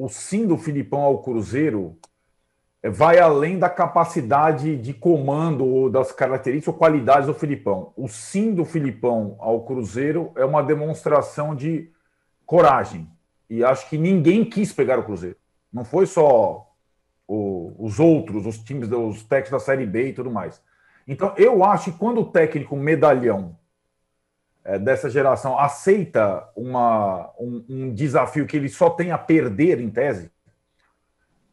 o sim do Filipão ao Cruzeiro é, vai além da capacidade de comando ou das características ou qualidades do Filipão. O sim do Filipão ao Cruzeiro é uma demonstração de coragem. E acho que ninguém quis pegar o Cruzeiro. Não foi só o, os outros, os times, os técnicos da Série B e tudo mais. Então, eu acho que quando o técnico medalhão é, dessa geração aceita uma, um, um, desafio que ele só tem a perder em tese,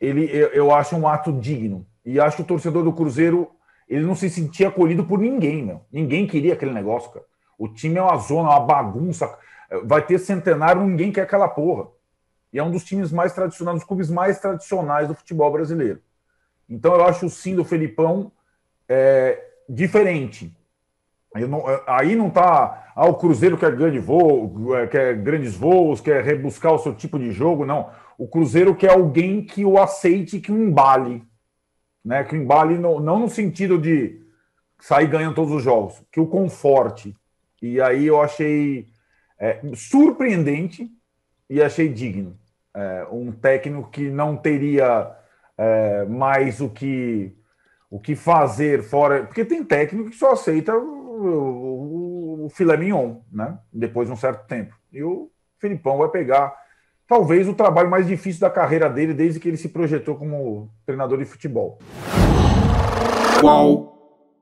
ele eu, eu, acho um ato digno. E acho que o torcedor do Cruzeiro ele não se sentia acolhido por ninguém, meu. Ninguém queria aquele negócio, cara. O time é uma zona, uma bagunça. Vai ter centenário, ninguém quer aquela porra. E é um dos times mais tradicionais, um dos clubes mais tradicionais do futebol brasileiro. Então eu acho o sim do Felipão é, diferente eu não, eh, aí não está. Ah, o Cruzeiro quer, grande voo, eh, quer grandes voos, quer rebuscar o seu tipo de jogo. Não. O Cruzeiro quer alguém que o aceite, que o embale. Né? Que o embale não, não no sentido de sair ganhando todos os jogos, que o conforte. E aí eu achei é, surpreendente e achei digno. É, um técnico que não teria é, mais o que, o que fazer fora. Porque tem técnico que só aceita o, o filé mignon, né? Depois de um certo tempo. E o Filipão vai pegar talvez o trabalho mais difícil da carreira dele desde que ele se projetou como treinador de futebol. Qual